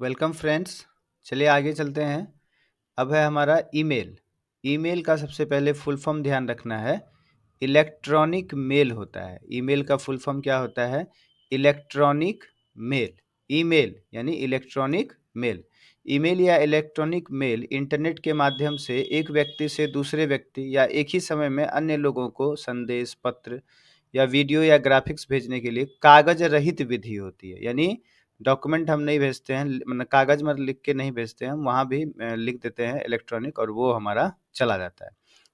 welcome friends चलिए आगे चलते हैं अब है हमारा ईमेल ईमेल का सबसे पहले फुल फॉर्म ध्यान रखना है इलेक्ट्रॉनिक मेल होता है ईमेल का फुल फॉर्म क्या होता है इलेक्ट्रॉनिक मेल ईमेल यानी इलेक्ट्रॉनिक मेल ईमेल या इलेक्ट्रॉनिक मेल इंटरनेट के माध्यम से एक व्यक्ति से दूसरे व्यक्ति या एक ही समय में अन्य लोगों को संदेश पत्र या वीडियो या ग्राफिक्स भेजने के लिए कागज रहित विधि होती है यानी डॉक्यूमेंट हम नहीं भेजते हैं मतलब कागज़ में लिख के नहीं भेजते हैं हम वहाँ भी लिख देते हैं इलेक्ट्रॉनिक और वो हमारा चला जाता है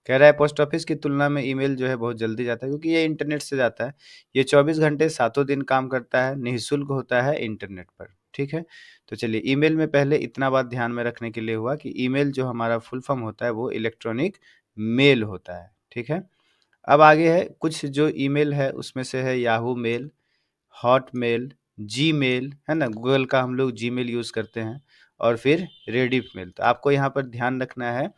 कह रहा है पोस्ट ऑफिस की तुलना में ईमेल जो है बहुत जल्दी जाता है क्योंकि ये इंटरनेट से जाता है ये 24 घंटे सातों दिन काम करता है निःशुल्क होता है इंटरनेट पर ठीक है तो चलिए ईमेल में पहले इतना बात ध्यान में रखने के लिए हुआ कि ईमेल जो हमारा फुल फॉर्म होता है वो इलेक्ट्रॉनिक मेल होता है ठीक है अब आगे है कुछ जो ईमेल है उसमें से है Yahoo mail Hotmail Gmail है ना गूगल का हम लोग जी मेल यूज़ करते हैं और फिर रेडिफ मेल तो आपको यहाँ पर ध्यान रखना है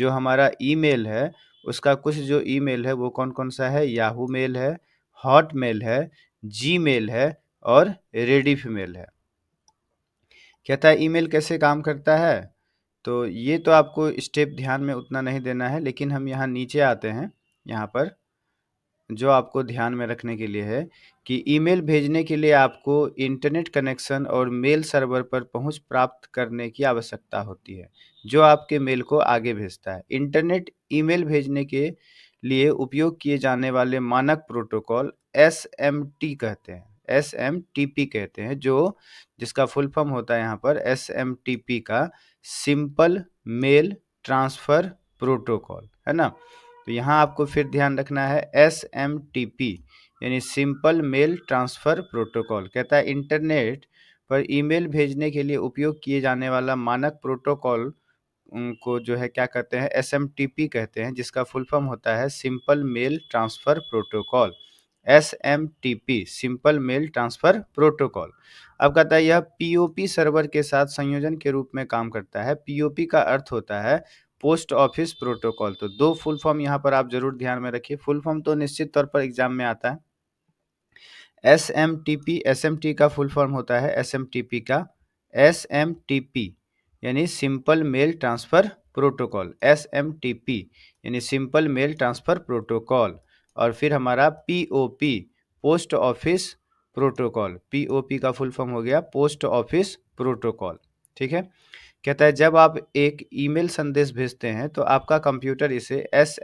जो हमारा ईमेल है उसका कुछ जो ईमेल है वो कौन कौन सा है याहू मेल है हॉट मेल है जी मेल है और रेडिफ मेल है कहता है ईमेल कैसे काम करता है तो ये तो आपको स्टेप ध्यान में उतना नहीं देना है लेकिन हम यहाँ नीचे आते हैं यहाँ पर जो आपको ध्यान में रखने के लिए है कि ईमेल भेजने के लिए आपको इंटरनेट कनेक्शन और मेल सर्वर पर पहुंच प्राप्त करने की आवश्यकता होती है जो आपके मेल को आगे भेजता है इंटरनेट ईमेल भेजने के लिए उपयोग किए जाने वाले मानक प्रोटोकॉल एस कहते हैं एस कहते हैं जो जिसका फुल फॉर्म होता है यहाँ पर एस का सिंपल मेल ट्रांसफ़र प्रोटोकॉल है ना तो यहाँ आपको फिर ध्यान रखना है एस एम टी पी यानी सिंपल मेल ट्रांसफ़र प्रोटोकॉल कहता है इंटरनेट पर ईमेल भेजने के लिए उपयोग किए जाने वाला मानक प्रोटोकॉल को जो है क्या कहते हैं एस कहते हैं जिसका फुल फॉर्म होता है simple mail transfer protocol S M T P simple mail transfer protocol अब कहता है यह पी ओ पी सर्वर के साथ संयोजन के रूप में काम करता है पी ओ पी का अर्थ होता है पोस्ट ऑफिस प्रोटोकॉल तो दो फुल फॉर्म यहाँ पर आप जरूर ध्यान में रखिए फुल फॉर्म तो निश्चित तौर पर एग्जाम में आता है S M T P S M T का फुल फॉर्म होता है एस एम टी पी का एस एम टी पी यानी simple mail transfer protocol S M T P यानी सिंपल मेल ट्रांसफ़र प्रोटोकॉल और फिर हमारा P O P post office protocol P O P का full form हो गया post office protocol ठीक है कहता है जब आप एक ईमेल संदेश भेजते हैं तो आपका कंप्यूटर इसे एस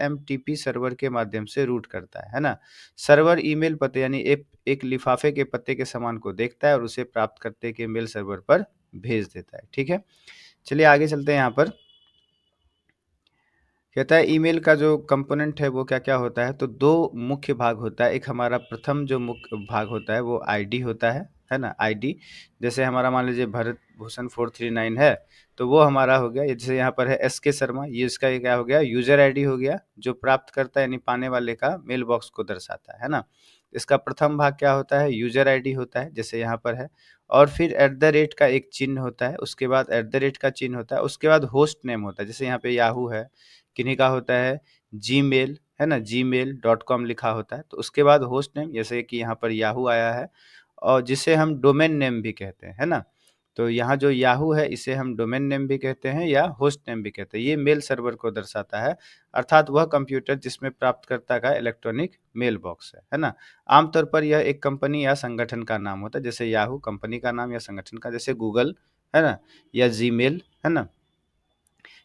सर्वर के माध्यम से रूट करता है है ना सर्वर ईमेल पते यानी एक एक लिफाफे के पते के समान को देखता है और उसे प्राप्त करते के मेल सर्वर पर भेज देता है ठीक है चलिए आगे चलते हैं यहाँ पर कहता है ईमेल का जो कंपोनेंट है वो क्या क्या होता है तो दो मुख्य भाग होता है एक हमारा प्रथम जो मुख्य भाग होता है वो आईडी होता है है ना आईडी जैसे हमारा मान लीजिए Bharat Bhushan four three nine है तो वो हमारा हो गया जैसे यहाँ पर है एस के शर्मा ये इसका क्या हो गया यूजर आईडी हो गया जो प्राप्त करता है यानी पाने वाले का मेल बॉक्स को दर्शाता है ना इसका प्रथम भाग क्या होता है यूजर आईडी होता है जैसे यहाँ पर है और फिर एट द रेट का एक चिन्ह होता है उसके बाद एट द रेट का चिन्ह होता है उसके बाद होस्ट नेम होता है जैसे यहाँ पे याहू है किन्हीं का होता है जी है ना जी लिखा होता है तो उसके बाद होस्ट नेम जैसे कि यहाँ पर याहू आया है और जिसे हम डोमेन नेम भी कहते हैं है ना तो यहाँ जो याहू है इसे हम डोमेन नेम भी कहते हैं या होस्ट नेम भी कहते हैं ये मेल सर्वर को दर्शाता है अर्थात वह कंप्यूटर जिसमें प्राप्तकर्ता का इलेक्ट्रॉनिक मेल बॉक्स है है ना आमतौर पर यह एक कंपनी या संगठन का नाम होता है जैसे याहू कंपनी का नाम या संगठन का जैसे गूगल है ना या जी है ना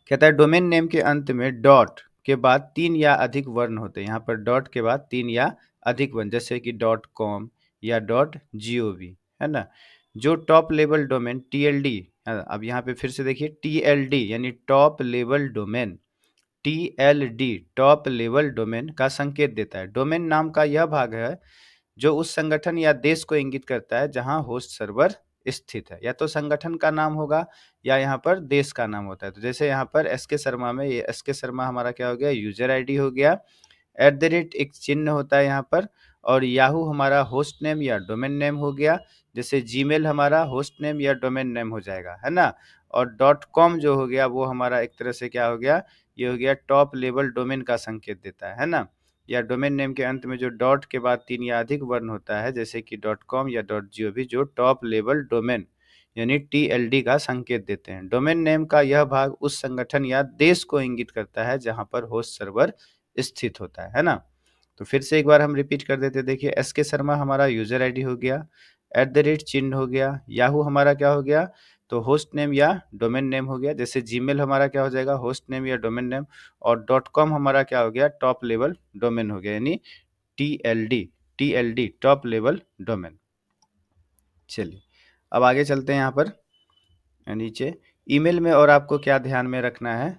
कहता है डोमेन नेम के अंत में डॉट के बाद तीन या अधिक वर्ण होते हैं यहाँ पर डॉट के बाद तीन या अधिक वर्ण जैसे कि डॉट कॉम या डॉट जी है ना जो top level domain T L D अब यहाँ पे फिर से देखिए टी एल डी यानी top level domain T L D top level domain का संकेत देता है डोमेन नाम का यह भाग है जो उस संगठन या देश को इंगित करता है जहां होस्ट सर्वर स्थित है या तो संगठन का नाम होगा या यहाँ पर देश का नाम होता है तो जैसे यहाँ पर एस के शर्मा में ये एस के शर्मा हमारा क्या हो गया यूजर डी हो गया एट द रेट एक चिन्ह होता है यहाँ पर और याहू हमारा होस्ट नेम या डोमेन नेम हो गया जैसे जी हमारा होस्ट नेम या डोमेन नेम हो जाएगा है ना और डॉट कॉम जो हो गया वो हमारा एक तरह से क्या हो गया ये हो गया टॉप लेवल डोमेन का संकेत देता है है ना या डोमेन नेम के अंत में जो डॉट के बाद तीन या अधिक वर्ण होता है जैसे कि डॉट कॉम या डॉट जी जो टॉप लेवल डोमेन यानी टी का संकेत देते हैं डोमेन नेम का यह भाग उस संगठन या देश को इंगित करता है जहाँ पर होस्ट सर्वर स्थित होता है, है ना तो फिर से एक बार हम रिपीट कर देते देखिए एस के शर्मा हमारा यूजर आईडी हो गया एट द रेट चिन्ह हो गया याहू हमारा क्या हो गया तो होस्ट नेम या डोमेन नेम हो गया जैसे जी हमारा क्या हो जाएगा होस्ट नेम या डोमेन नेम और डॉट कॉम हमारा क्या हो गया टॉप लेवल डोमेन हो गया यानी T L D T L D top level domain चलिए अब आगे चलते हैं यहाँ पर नीचे ईमेल में और आपको क्या ध्यान में रखना है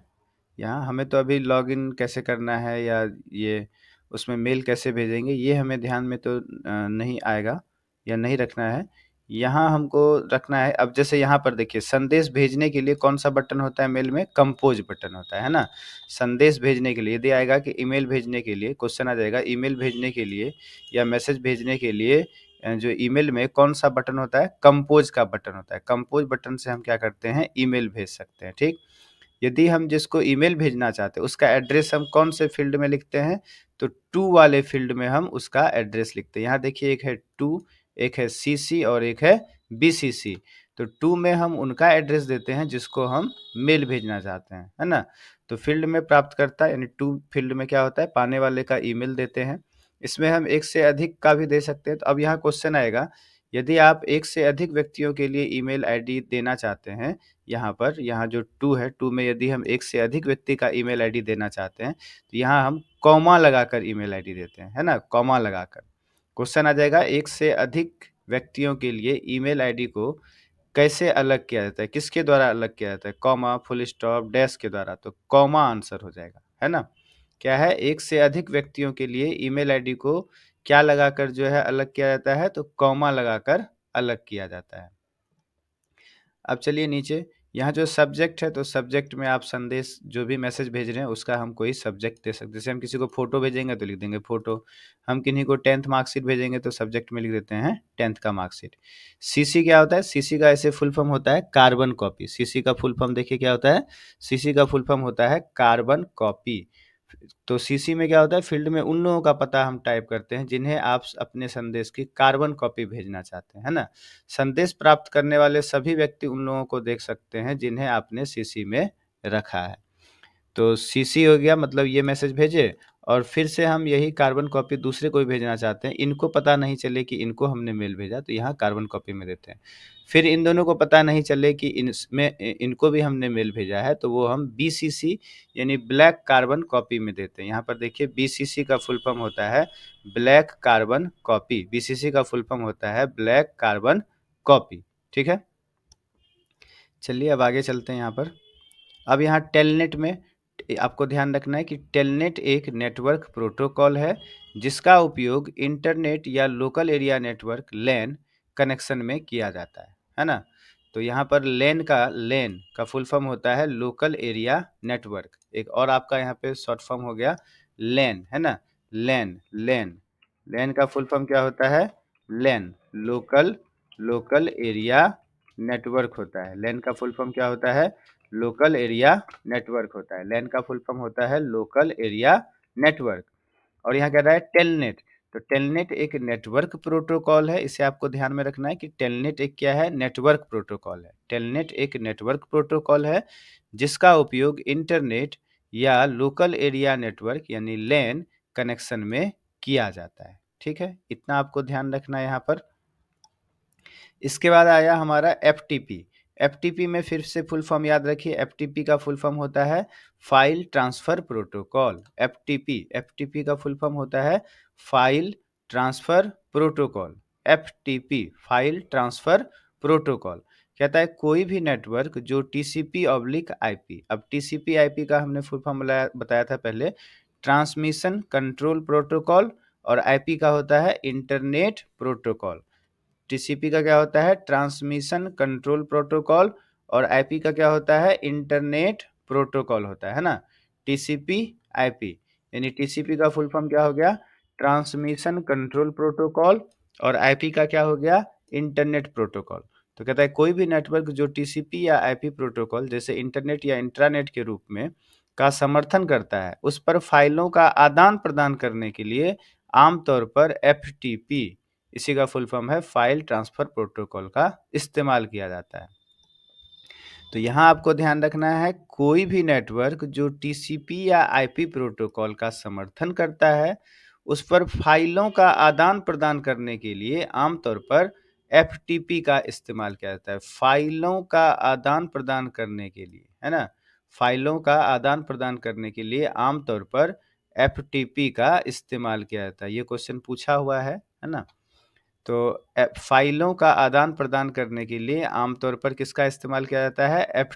यहाँ हमें तो अभी लॉगिन कैसे करना है या ये उसमें मेल कैसे भेजेंगे ये हमें ध्यान में तो नहीं आएगा या नहीं रखना है यहाँ हमको रखना है अब जैसे यहाँ पर देखिए संदेश भेजने के लिए कौन सा बटन होता है मेल में कंपोज बटन होता है ना संदेश भेजने के लिए यदि आएगा कि ईमेल भेजने के लिए क्वेश्चन आ जाएगा ईमेल भेजने के लिए या मैसेज भेजने के लिए जो ईमेल में कौन सा बटन होता है कंपोज का बटन होता है कंपोज बटन से हम क्या करते हैं ईमेल भेज सकते हैं ठीक यदि हम जिसको ईमेल भेजना चाहते हैं उसका एड्रेस हम कौन से फील्ड में लिखते हैं तो टू वाले फील्ड में हम उसका एड्रेस लिखते हैं यहाँ देखिए एक है टू एक है सी सी और एक है बी सी सी तो टू में हम उनका एड्रेस देते हैं जिसको हम मेल भेजना चाहते हैं है ना तो फील्ड में प्राप्त करता यानी टू फील्ड में क्या होता है पाने वाले का ईमेल देते हैं इसमें हम एक से अधिक का भी दे सकते हैं तो अब यहाँ क्वेश्चन आएगा यदि आप एक से अधिक व्यक्तियों के लिए ईमेल आईडी देना चाहते हैं यहाँ पर यहाँ जो टू है टू में यदि हम एक से अधिक व्यक्ति का ईमेल आईडी देना चाहते हैं तो यहाँ हम कॉमा लगाकर ईमेल आईडी देते हैं है ना कॉमा लगाकर क्वेश्चन आ जाएगा एक से अधिक व्यक्तियों के लिए ईमेल आईडी को कैसे अलग किया जाता है किसके द्वारा अलग किया जाता है कॉमा फुल स्टॉप डैश के द्वारा तो कॉमा आंसर हो जाएगा है ना क्या है एक से अधिक व्यक्तियों के लिए ईमेल आईडी को क्या लगाकर जो है अलग किया जाता है तो कॉमा लगाकर अलग किया जाता है अब चलिए नीचे यहाँ जो सब्जेक्ट है तो सब्जेक्ट में आप संदेश जो भी मैसेज भेज रहे हैं उसका हम कोई सब्जेक्ट दे सकते जैसे हम किसी को फोटो भेजेंगे तो लिख देंगे फोटो हम किन्हीं को टेंथ मार्कशीट भेजेंगे तो सब्जेक्ट में लिख देते हैं टेंथ का मार्कशीट सीसी क्या होता है सीसी का ऐसे फुल फॉर्म होता है कार्बन कॉपी सीसी का फुल फॉर्म देखिए क्या होता है सीसी का फुल फॉर्म होता है कार्बन कॉपी तो सीसी में क्या होता है फील्ड में उन लोगों का पता हम टाइप करते हैं जिन्हें आप अपने संदेश की कार्बन कॉपी भेजना चाहते हैं है ना संदेश प्राप्त करने वाले सभी व्यक्ति उन लोगों को देख सकते हैं जिन्हें आपने सीसी में रखा है तो सीसी हो गया मतलब ये मैसेज भेजे और फिर से हम यही कार्बन कॉपी दूसरे को भी भेजना चाहते हैं इनको पता नहीं चले कि इनको हमने मेल भेजा तो यहाँ कार्बन कॉपी में देते हैं फिर इन दोनों को पता नहीं चले कि इनमें इनको भी हमने मेल भेजा है तो वो हम बी यानी ब्लैक कार्बन कॉपी में देते हैं यहाँ पर देखिए बी का फुल फॉर्म होता है ब्लैक कार्बन कॉपी बी का फुल फॉर्म होता है ब्लैक कार्बन कॉपी ठीक है चलिए अब आगे चलते हैं यहाँ पर अब यहाँ टेलनेट में आपको ध्यान रखना है कि टेलनेट एक नेटवर्क प्रोटोकॉल है जिसका उपयोग इंटरनेट या local area network LAN connection में किया जाता है है ना तो यहाँ पर लैन का लैन का फुल फॉर्म होता है लोकल एरिया नेटवर्क एक और आपका यहाँ पे शॉर्ट फॉर्म हो गया लैन है ना लैन लैन लैन का फुल फॉर्म क्या होता है LAN local local area network होता है लैन का फुल फॉर्म क्या होता है लोकल एरिया नेटवर्क होता है लैन का फुल फॉर्म होता है लोकल एरिया नेटवर्क और यहाँ कह रहा है टेलनेट तो टेलनेट एक नेटवर्क प्रोटोकॉल है इसे आपको ध्यान में रखना है कि टेलनेट एक क्या है नेटवर्क प्रोटोकॉल है टेलनेट एक नेटवर्क प्रोटोकॉल है जिसका उपयोग इंटरनेट या लोकल एरिया नेटवर्क यानी लैन कनेक्शन में किया जाता है ठीक है इतना आपको ध्यान रखना है यहाँ पर इसके बाद आया हमारा एफ टी पी एफटीपी में फिर से फुल फॉर्म याद रखिए एफटीपी का फुल फॉर्म होता है file transfer protocol FTP FTP का फुल फॉर्म होता है file transfer protocol FTP file transfer protocol कहता है कोई भी नेटवर्क जो टीसीपी ऑब्लिक आईपी अब टीसीपी आईपी का हमने फुल फॉर्म बताया था पहले ट्रांसमिशन कंट्रोल प्रोटोकॉल और आईपी का होता है इंटरनेट प्रोटोकॉल टीसीपी का क्या होता है ट्रांसमिशन कंट्रोल प्रोटोकॉल और आईपी का क्या होता है इंटरनेट प्रोटोकॉल होता है ना टीसीपी आईपी यानी टीसीपी का फुल फॉर्म क्या हो गया ट्रांसमिशन कंट्रोल प्रोटोकॉल और आईपी का क्या हो गया इंटरनेट प्रोटोकॉल तो कहता है कोई भी नेटवर्क जो टीसीपी या आईपी प्रोटोकॉल जैसे इंटरनेट या इंट्रानेट के रूप में का समर्थन करता है उस पर फाइलों का आदान प्रदान करने के लिए आमतौर पर एफ इसी का फुल फॉर्म है फाइल ट्रांसफ़र प्रोटोकॉल का इस्तेमाल किया जाता है तो यहाँ आपको ध्यान रखना है कोई भी नेटवर्क जो टीसीपी या आईपी प्रोटोकॉल का समर्थन करता है उस पर फाइलों का आदान प्रदान करने के लिए आमतौर पर एफ का इस्तेमाल किया जाता है फाइलों का आदान प्रदान करने के लिए है ना फाइलों का आदान प्रदान करने के लिए आमतौर पर एफ का इस्तेमाल किया जाता है ये क्वेश्चन पूछा हुआ है है ना तो फाइलों का आदान प्रदान करने के लिए आमतौर पर किसका इस्तेमाल किया जाता है एफ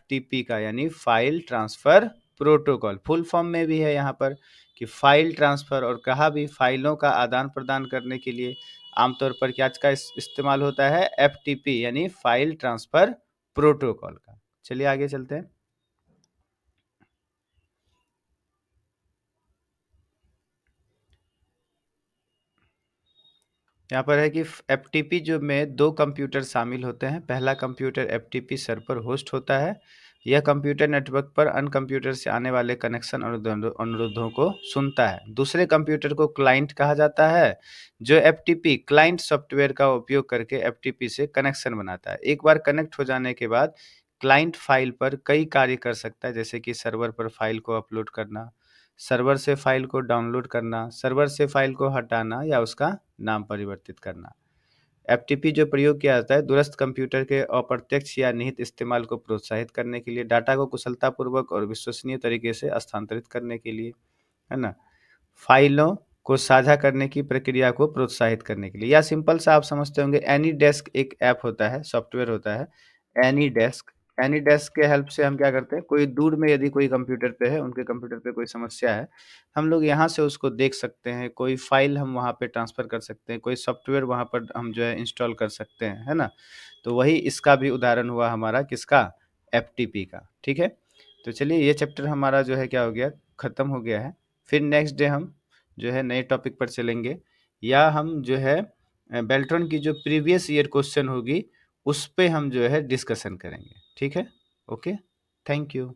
का यानी file transfer protocol full form में भी है यहाँ पर कि फाइल ट्रांसफ़र और कहा भी फाइलों का आदान प्रदान करने के लिए आमतौर पर क्या का इस्तेमाल होता है एफ यानी फाइल ट्रांसफ़र प्रोटोकॉल का चलिए आगे चलते हैं यहाँ पर है कि एफ जो में दो कंप्यूटर शामिल होते हैं पहला कंप्यूटर एफ पर होस्ट होता है यह कंप्यूटर नेटवर्क पर अन्य कंप्यूटर से आने वाले कनेक्शन अनुरोधों को सुनता है दूसरे कंप्यूटर को क्लाइंट कहा जाता है जो एफ क्लाइंट सॉफ्टवेयर का उपयोग करके एफ से कनेक्शन बनाता है एक बार कनेक्ट हो जाने के बाद क्लाइंट फाइल पर कई कार्य कर सकता है जैसे कि सर्वर पर फाइल को अपलोड करना सर्वर से फाइल को डाउनलोड करना सर्वर से फाइल को हटाना या उसका नाम परिवर्तित करना एफ जो प्रयोग किया जाता है दूरस्थ कंप्यूटर के अप्रत्यक्ष या निहित इस्तेमाल को प्रोत्साहित करने के लिए डाटा को कुशलतापूर्वक और विश्वसनीय तरीके से स्थानांतरित करने के लिए है ना फाइलों को साझा करने की प्रक्रिया को प्रोत्साहित करने के लिए या सिंपल सा आप समझते होंगे एनी डेस्क एक ऐप होता है सॉफ्टवेयर होता है एनी डेस्क एनी डेस्क के हेल्प से हम क्या करते हैं कोई दूर में यदि कोई कंप्यूटर पे है उनके कंप्यूटर पे कोई समस्या है हम लोग यहाँ से उसको देख सकते हैं कोई फाइल हम वहाँ पे ट्रांसफ़र कर सकते हैं कोई सॉफ्टवेयर वहाँ पर हम जो है इंस्टॉल कर सकते हैं है ना तो वही इसका भी उदाहरण हुआ हमारा किसका एफ का ठीक है तो चलिए ये चैप्टर हमारा जो है क्या हो गया ख़त्म हो गया है फिर नेक्स्ट डे हम जो है नए टॉपिक पर चलेंगे या हम जो है बेल्ट्रॉन की जो प्रीवियस ईयर क्वेश्चन होगी उस पर हम जो है डिस्कशन करेंगे ठीक है ओके थैंक यू